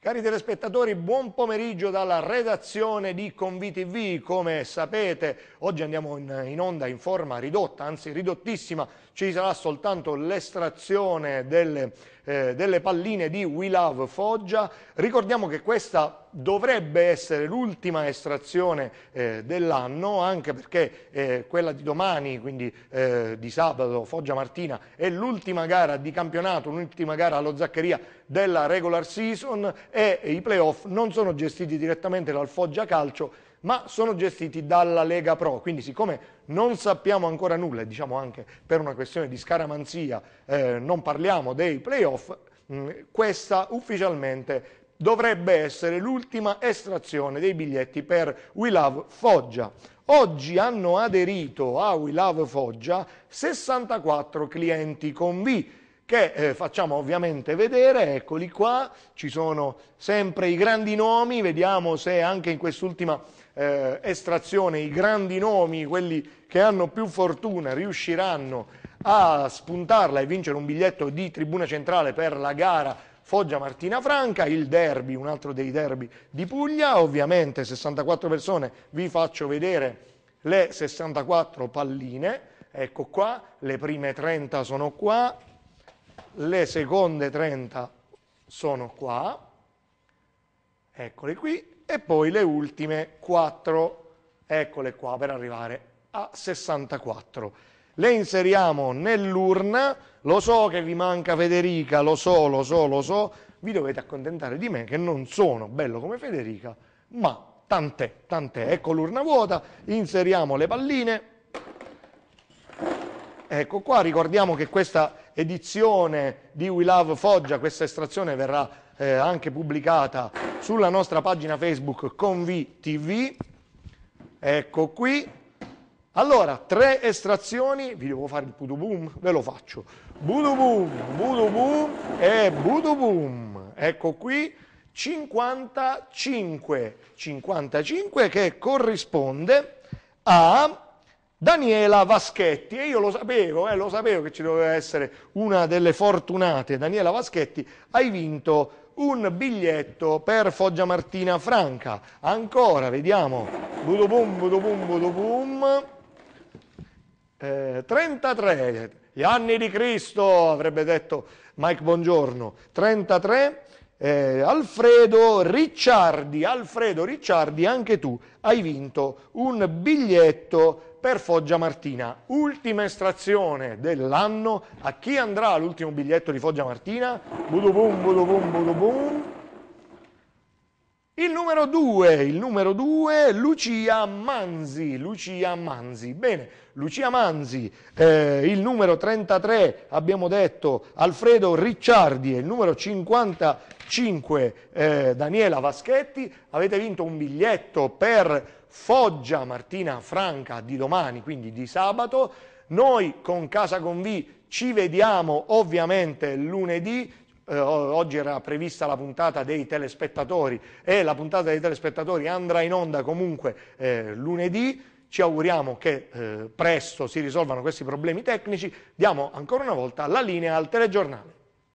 Cari telespettatori, buon pomeriggio dalla redazione di ConviTV. Come sapete, oggi andiamo in, in, onda in forma ridotta, anzi ridottissima. Ci sarà soltanto l'estrazione delle, eh, delle palline di We Love Foggia. Ricordiamo che questa dovrebbe essere l'ultima estrazione eh, dell'anno, anche perché eh, quella di domani, quindi eh, di sabato, Foggia Martina, è l'ultima gara di campionato, l'ultima gara allo Zaccheria della regular season e i playoff non sono gestiti direttamente dal Foggia Calcio, ma sono gestiti dalla Lega Pro, quindi siccome non sappiamo ancora nulla, e diciamo anche per una questione di scaramanzia, eh, non parliamo dei playoff, mm, questa ufficialmente dovrebbe essere l'ultima estrazione dei biglietti per We Love Foggia. Oggi hanno aderito a We Love Foggia 64 clienti con V che eh, facciamo ovviamente vedere, eccoli qua, ci sono sempre i grandi nomi, vediamo se anche in quest'ultima eh, estrazione i grandi nomi, quelli che hanno più fortuna, riusciranno a spuntarla e vincere un biglietto di tribuna centrale per la gara Foggia Martina Franca, il derby, un altro dei derby di Puglia, ovviamente 64 persone, vi faccio vedere le 64 palline, ecco qua, le prime 30 sono qua, le seconde 30 sono qua, eccole qui, e poi le ultime 4, eccole qua per arrivare a 64 le inseriamo nell'urna, lo so che vi manca Federica, lo so, lo so, lo so, vi dovete accontentare di me che non sono bello come Federica, ma tant'è, tant'è, ecco l'urna vuota, inseriamo le palline, ecco qua, ricordiamo che questa edizione di We Love Foggia, questa estrazione verrà eh, anche pubblicata sulla nostra pagina Facebook Convitv, ecco qui, allora, tre estrazioni, vi devo fare il budu boom, ve lo faccio. Budu boom, budu boom e budu boom. Ecco qui 55, 55 che corrisponde a Daniela Vaschetti. E io lo sapevo, eh, lo sapevo che ci doveva essere una delle fortunate. Daniela Vaschetti, hai vinto un biglietto per Foggia Martina Franca. Ancora, vediamo. Budu budu boom, Budubum, budubum, boom eh, 33, gli anni di Cristo, avrebbe detto Mike Buongiorno, 33, eh, Alfredo Ricciardi, Alfredo Ricciardi, anche tu hai vinto un biglietto per Foggia Martina. Ultima estrazione dell'anno. A chi andrà l'ultimo biglietto di Foggia Martina? Budubum, budubum, budubum. Il numero 2, il numero 2, Lucia Manzi, Lucia Manzi. Bene, Lucia Manzi, eh, il numero 33 abbiamo detto Alfredo Ricciardi e il numero 55 eh, Daniela Vaschetti. Avete vinto un biglietto per Foggia Martina Franca di domani, quindi di sabato. Noi con Casa Convì ci vediamo ovviamente lunedì, eh, oggi era prevista la puntata dei telespettatori e la puntata dei telespettatori andrà in onda comunque eh, lunedì. Ci auguriamo che eh, presto si risolvano questi problemi tecnici. Diamo ancora una volta la linea al telegiornale.